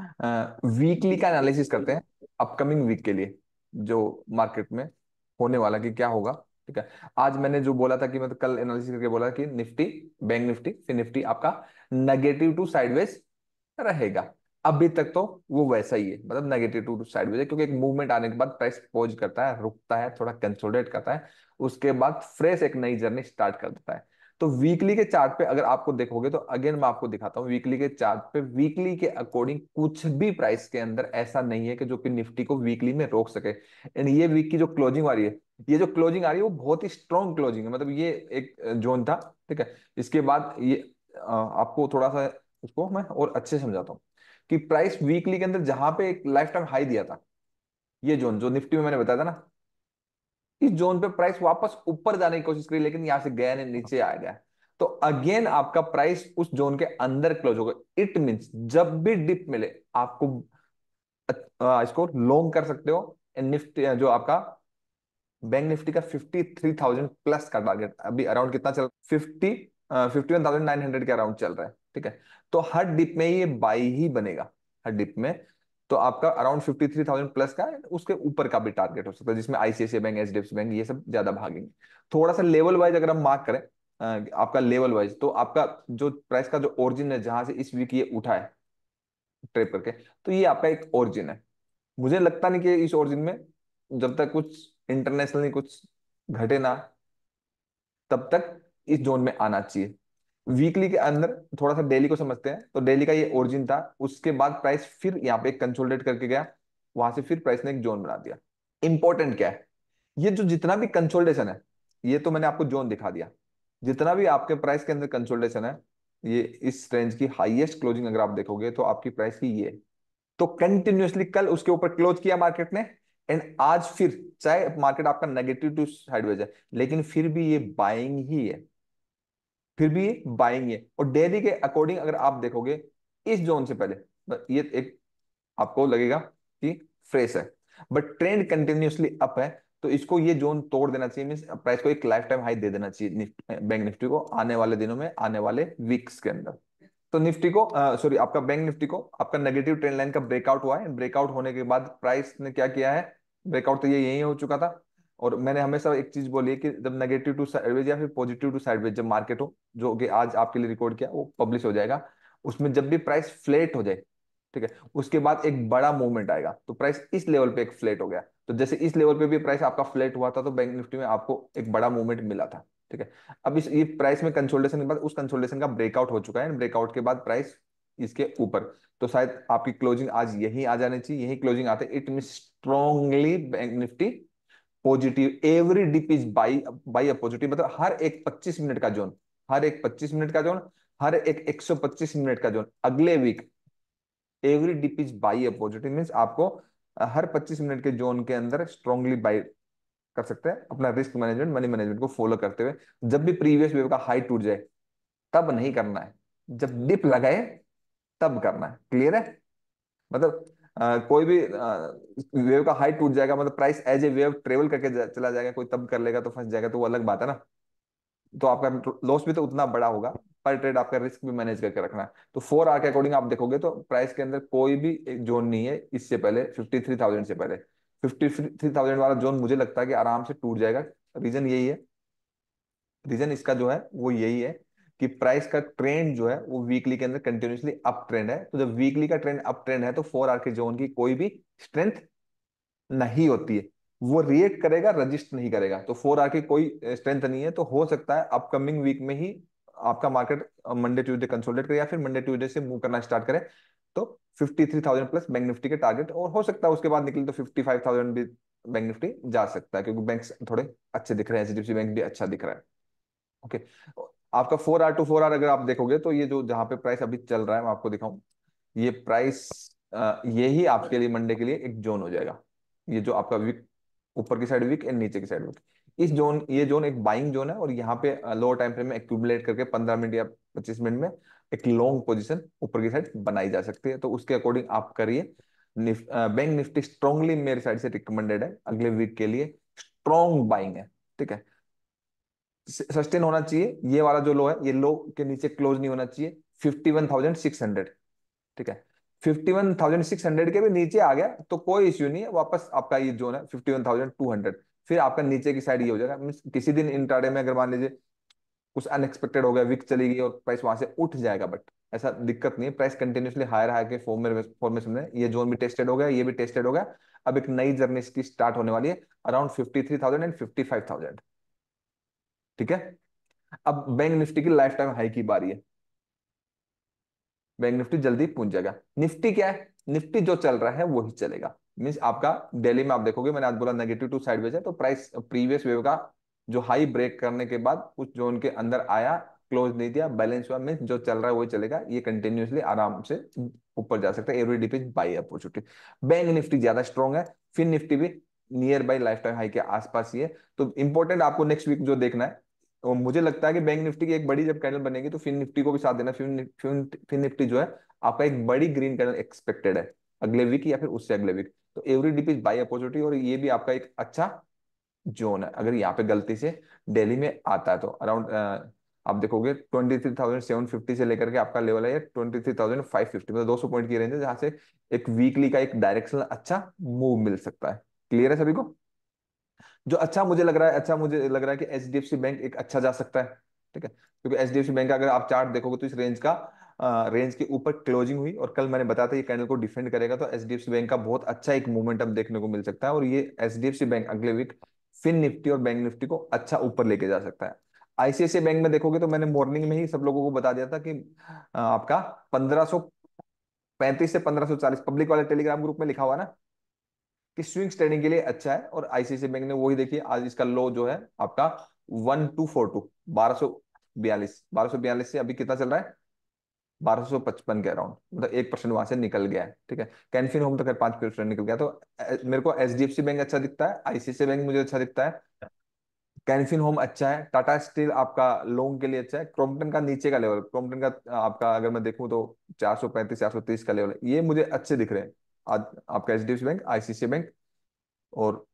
Weekly का analysis करते हैं अपकमिंग वीक के लिए जो मार्केट में होने वाला कि क्या होगा ठीक है आज मैंने जो बोला था कि मतलब कल एनालिसिस करके बोला कि निफ्टी बैंक निफ्टी फिर निफ्टी आपका नेगेटिव टू साइडवेज रहेगा अभी तक तो वो वैसा ही है मतलब नेगेटिव टू साइडवेज क्योंकि एक मूवमेंट आने के बाद प्राइस पोज करता है रुकता है थोड़ा कंसोलिडेट करता है उसके बाद फ्रेश एक नई जर्नी स्टार्ट कर देता है तो वीकली के चार्ट पे अगर आपको देखोगे तो अगेन मैं आपको दिखाता हूँ वीकली के चार्ट पे वीकली के अकॉर्डिंग कुछ भी प्राइस के अंदर ऐसा नहीं है कि जो कि निफ्टी को वीकली में रोक सके एंड ये वीक की जो क्लोजिंग आ रही है ये जो क्लोजिंग आ रही है वो बहुत ही स्ट्रॉन्ग क्लोजिंग है मतलब ये एक जोन था ठीक है इसके बाद ये आपको थोड़ा सा उसको मैं और अच्छे समझाता हूँ कि प्राइस वीकली के अंदर जहां पे एक लाइफ टाइम हाई दिया था ये जोन जो निफ्टी में मैंने बताया था ना इस जोन पे प्राइस वापस ऊपर जाने की कोशिश करी लेकिन यहां से गया नहीं नीचे आ गया तो अगेन आपका प्राइस उस जोन के अंदर क्लोज होगा इट मीन्स जब भी डिप मिले आपको इसको लॉन्ग कर सकते हो निफ्टी जो आपका बैंक निफ्टी का 53,000 प्लस का टारगेट अभी अराउंड कितना चल fifty fifty one thousand nine hundred के अराउंड चल रहा है ठीक है तो हर डिप में ये बाई ही बनेगा हर डिप में तो आपका around fifty three thousand plus का उसके ऊपर का भी टारगेट हो सकता है जिसमें आईसीआई बैंक एच बैंक ये सब ज्यादा भागेंगे थोड़ा सा लेवल वाइज अगर हम मार्क करें आपका लेवल वाइज तो आपका जो प्राइस का जो ओरिजिन है जहां से इस वीक ये उठा है ट्रेप करके तो ये आपका एक ओरिजिन है मुझे लगता नहीं कि इस ओरिजिन में जब तक कुछ इंटरनेशनली कुछ घटे ना तब तक इस जोन में आना चाहिए वीकली के अंदर थोड़ा सा डेली को समझते हैं तो डेली का ये ओरिजिन था उसके बाद प्राइस फिर यहाँ पे कंसोलिडेट करके गया वहां से फिर प्राइस ने एक जोन बना दिया इंपॉर्टेंट क्या है ये जो जितना भी कंसोल्टेशन है ये तो मैंने आपको जोन दिखा दिया जितना भी आपके प्राइस के अंदर कंसोल्टेशन है ये इस रेंज की हाईएस्ट क्लोजिंग अगर आप देखोगे तो आपकी प्राइस की ये तो कंटिन्यूसली कल उसके ऊपर क्लोज किया मार्केट ने एंड आज फिर चाहे मार्केट आपका नेगेटिव टू साइडवेज है लेकिन फिर भी ये बाइंग ही है फिर भी ये बाइंग है और डेयरी के अकॉर्डिंग अगर आप देखोगे इस जोन से पहले ये एक आपको लगेगा कि फ्रेश है बट ट्रेंड कंटिन्यूसली अप है तो इसको ये जोन तोड़ देना चाहिए मीन प्राइस को एक लाइफ टाइम हाई दे देना चाहिए निफ्ट, बैंक निफ्टी को आने वाले दिनों में आने वाले वीक्स के अंदर तो निफ्टी को सॉरी आपका बैंक निफ्टी को आपका नेगेटिव ट्रेंड लाइन का ब्रेकआउट हुआ है ब्रेकआउट होने के बाद प्राइस ने क्या किया है ब्रेकआउट तो ये यही हो चुका था और मैंने हमेशा एक चीज बोली है कि जब नेगेटिव टू साइडवेज या फिर पॉजिटिव टू साइडवेज जब मार्केट हो जो कि आज आपके लिए रिकॉर्ड किया वो पब्लिश हो जाएगा उसमें जब भी प्राइस फ्लैट हो जाए ठीक है उसके बाद एक बड़ा मूवमेंट आएगा तो प्राइस इस लेवल पे एक फ्लैट हो गया तो जैसे इस लेवल पे भी प्राइस आपका फ्लैट हुआ था तो बैंक निफ्टी में आपको एक बड़ा मूवमेंट मिला था ठीक है अब इस ये प्राइस में कंसोल्टेशन के बाद उस कंसोल्टेशन का ब्रेकआउट हो चुका है ब्रेकआउट के बाद प्राइस इसके ऊपर तो शायद आपकी क्लोजिंग आज यही आ जानी चाहिए यही क्लोजिंग आते it mean strongly bank Nifty positive every dip is buy buy a positive मतलब हर एक 25 मिनट का जोन हर एक 25 मिनट का जोन हर एक 125 मिनट का जोन अगले week every dip is buy a positive means आपको हर 25 मिनट के जोन के अंदर स्ट्रॉन्गली बाई कर सकते हैं अपना रिस्क मैनेजमेंट मनी मैनेजमेंट को फॉलो करते हुए जब भी प्रीवियस वेव का हाई टूट जाए तब नहीं करना है जब डिप लगाए तब करना है क्लियर है मतलब कोई भी वेव का हाइट टूट जाएगा मतलब price as a wave travel करके जा, चला जाएगा कोई तब कर लेगा तो फंस जाएगा तो वो अलग बात है ना तो आपका लॉस भी तो उतना बड़ा होगा पर ट्रेड आपका रिस्क भी मैनेज करके रखना है तो फोर आर के अकॉर्डिंग आप देखोगे तो प्राइस के अंदर कोई भी एक जोन नहीं है इससे पहले फिफ्टी थ्री थाउजेंड से पहले फिफ्टी थ्री थाउजेंड वाला जोन मुझे लगता है कि आराम से टूट जाएगा रीजन यही है रीजन इसका जो है वो यही है कि प्राइस का ट्रेंड जो है वो वीकली के अंदर कंटिन्यूसली अप ट्रेंड है तो जब वीकली का ट्रेंड अप ट्रेंड है तो फोर आर के जोन की कोई भी स्ट्रेंथ नहीं होती है वो रिएक्ट करेगा रजिस्ट नहीं करेगा तो फोर आर की कोई स्ट्रेंथ नहीं है तो हो सकता है अपकमिंग वीक में ही आपका मार्केट मंडे ट्यूजडे कंसोलिडेट करे या फिर मंडे ट्यूजडे से मूव करना स्टार्ट करे तो 53,000 प्लस बैंक निफ्टी के टारगेट और हो सकता है उसके बाद निकले तो 55,000 भी बैंक निफ्टी जा सकता है क्योंकि बैंक थोड़े अच्छे दिख रहे हैं एच बैंक भी अच्छा दिख रहा है ओके okay. आपका four hour to four hour अगर आप देखोगे तो ये जो जहाँ पे प्राइस अभी चल रहा है मैं आपको दिखाऊं ये प्राइस ये ही आपके लिए मंडे के लिए एक जोन हो जाएगा ये जो आपका वीक ऊपर की साइड वीक एंड नीचे की साइड वीक इस जोन ये जोन एक बाइंग जोन है और यहाँ पे लोअर टाइम फ्रेम में एक्यूमुलेट करके पंद्रह मिनट या पच्चीस मिनट में एक लॉन्ग पोजिशन ऊपर की साइड बनाई जा सकती है तो उसके अकॉर्डिंग आप करिए निफ, बैंक निफ्टी स्ट्रॉन्गली मेरी साइड से रिकमेंडेड है अगले वीक के लिए स्ट्रॉन्ग बाइंग है ठीक है सस्टेन होना चाहिए ये वाला जो लो है ये लो के नीचे क्लोज नहीं होना चाहिए fifty one thousand six hundred ठीक है fifty one thousand six hundred के भी नीचे आ गया तो कोई इश्यू नहीं है वापस आपका ये जोन है fifty one thousand two hundred फिर आपका नीचे की साइड ये हो जाएगा किसी दिन इंट्राडे में अगर मान लीजिए कुछ अनएक्सपेक्टेड हो गया विक चली गई और प्राइस वहां से उठ जाएगा बट ऐसा दिक्कत नहीं है प्राइस कंटिन्यूसली हायर हाई के फॉर्मेशन में ये जोन भी टेस्टेड हो गया ये भी टेस्टेड हो गया अब एक नई जर्नी इसकी स्टार्ट होने वाली है around fifty three thousand and fifty five thousand ठीक है अब बैंक निफ्टी की लाइफ टाइम हाई की बारी है बैंक निफ्टी जल्दी पहुंच जाएगा निफ्टी क्या है निफ्टी जो चल रहा है वही चलेगा मीन्स आपका डेली में आप देखोगे मैंने आज बोला नेगेटिव टू साइड है तो प्राइस प्रीवियस वेव का जो हाई ब्रेक करने के बाद उस जोन के अंदर आया क्लोज नहीं दिया बैलेंस हुआ मीन जो चल रहा है वही चलेगा ये कंटिन्यूसली आराम से ऊपर जा सकता है every depend buy opportunity bank Nifty ज्यादा स्ट्रॉन्ग है फिर निफ्टी भी nearby lifetime high के आसपास ही है तो इंपॉर्टेंट आपको नेक्स्ट वीक जो देखना है और मुझे लगता है कि बैंक निफ्टी की एक बड़ी जब कैंडल बनेगी तो फिन निफ्टी को भी साथ देना फिन फिन निफ्टी जो है आपका एक बड़ी ग्रीन कैंडल एक्सपेक्टेड है अगले वीक या फिर उससे अगले वीक तो every dip is buy opportunity और ये भी आपका एक अच्छा जोन है अगर यहाँ पे गलती से डेली में आता है तो अराउंड आप देखोगे फिफ्टी से लेकर के आपका लेवल है फाइव फिफ्टी मतलब दो सौ पॉइंट की रेंज है जहां से एक वीकली का एक डायरेक्शनल अच्छा मूव मिल सकता है क्लियर है सभी को जो अच्छा मुझे लग रहा है अच्छा मुझे लग रहा है कि H D F C bank एक अच्छा जा सकता है ठीक है क्योंकि H D F C bank का अगर आप चार्ट देखोगे तो इस रेंज का आ, रेंज के ऊपर क्लोजिंग हुई और कल मैंने बताया था ये कैंडल को डिफेंड करेगा तो H D F C bank का बहुत अच्छा एक मोमेंटम देखने को मिल सकता है और ये H D F C bank अगले वीक फिन निफ्टी और बैंक निफ्टी को अच्छा ऊपर लेके जा सकता है आईसीआईसी बैंक में देखोगे तो मैंने मॉर्निंग में ही सब लोगों को बता दिया था कि आपका पंद्रह सौ पैंतीस से पंद्रह सौ चालीस पब्लिक वाले टेलीग्राम ग्रुप में लिखा हुआ ना कि स्विंग ट्रेडिंग के लिए अच्छा है और आईसीआई बैंक ने वही देखिए आज इसका लो जो है आपका वन टू फोर टू बारह सो बयालीस बारह सो बयालीस से अभी कितना चल रहा है बारह सो पचपन के अराउंड मतलब एक परसेंट वहां से निकल गया है ठीक है कैनफिन होम तो तो पांच परसेंट निकल गया तो मेरे को एच बैंक अच्छा दिखता है आईसीआई बैंक मुझे अच्छा दिखता है कैनफिन होम अच्छा है टाटा स्टील आपका लोन के लिए अच्छा है क्रोमटन का नीचे का लेवल क्रोमटन का आपका अगर मैं देखूं तो चार सौ पैंतीस चार सौ तीस का लेवल ये मुझे अच्छे दिख रहे हैं आपका एच बैंक आईसीसी बैंक और